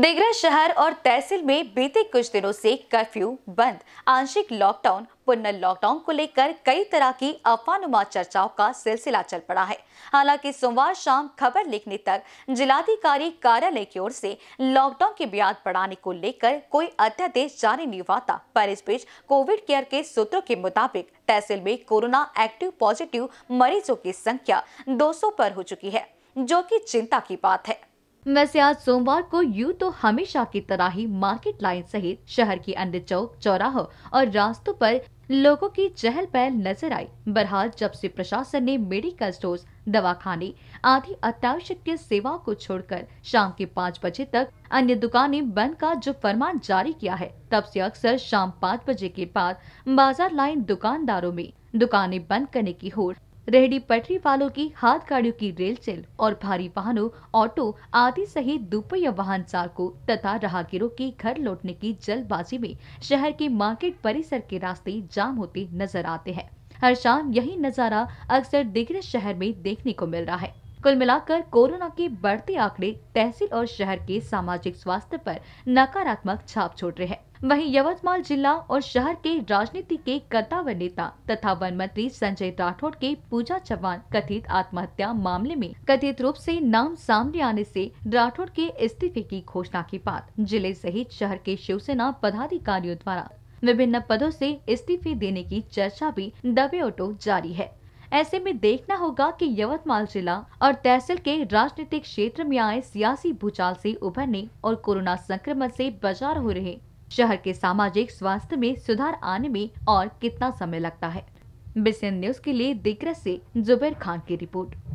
देगरा शहर और तहसील में बीते कुछ दिनों से कर्फ्यू बंद आंशिक लॉकडाउन पुनः लॉकडाउन को लेकर कई तरह की अफवानुमा चर्चाओं का सिलसिला चल पड़ा है हालांकि सोमवार शाम खबर लिखने तक जिलाधिकारी कार्यालय की ओर से लॉकडाउन की ब्याज बढ़ाने को लेकर कोई अध्यादेश जारी नहीं हुआ था पर इस बीच कोविड केयर के सूत्रों के मुताबिक तहसील में कोरोना एक्टिव पॉजिटिव मरीजों की संख्या दो पर हो चुकी है जो की चिंता की बात है वैसे आज सोमवार को यू तो हमेशा की तरह ही मार्केट लाइन सहित शहर की अन्य चौक चौराहों और रास्तों पर लोगों की चहल पहल नजर आई बहरहाल जब से प्रशासन ने मेडिकल स्टोर दवाखाने आदि अत्यावश्यक सेवाओं को छोड़कर शाम के पाँच बजे तक अन्य दुकानें बंद का जो फरमान जारी किया है तब से अक्सर शाम पाँच बजे के बाद बाजार लाइन दुकानदारों में दुकानें बंद करने की होड़ रेहड़ी पटरी वालों की हाथ गाड़ियों की रेल चेल और भारी वाहनों ऑटो आदि सहित दुपहिया वाहन चालकों तथा राहगीरों के घर लौटने की जल्दबाजी में शहर के मार्केट परिसर के रास्ते जाम होते नजर आते हैं हर शाम यही नजारा अक्सर दिग्रज शहर में देखने को मिल रहा है कुल मिलाकर कोरोना के बढ़ते आंकड़े तहसील और शहर के सामाजिक स्वास्थ्य पर नकारात्मक छाप छोड़ रहे हैं वहीं यवतमाल जिला और शहर के राजनीति के कद्दावर नेता तथा वन मंत्री संजय राठौड़ के पूजा चौहान कथित आत्महत्या मामले में कथित रूप से नाम सामने आने से राठौड़ के इस्तीफे की घोषणा के बाद जिले सहित शहर के शिवसेना पदाधिकारियों द्वारा विभिन्न पदों से इस्तीफे देने की चर्चा भी दबे ओटो जारी है ऐसे में देखना होगा कि यवतमाल जिला और तहसील के राजनीतिक क्षेत्र में आए सियासी भूचाल से उभरने और कोरोना संक्रमण से बचाव हो रहे शहर के सामाजिक स्वास्थ्य में सुधार आने में और कितना समय लगता है बिसेन न्यूज के लिए दिग्रस से जुबेर खान की रिपोर्ट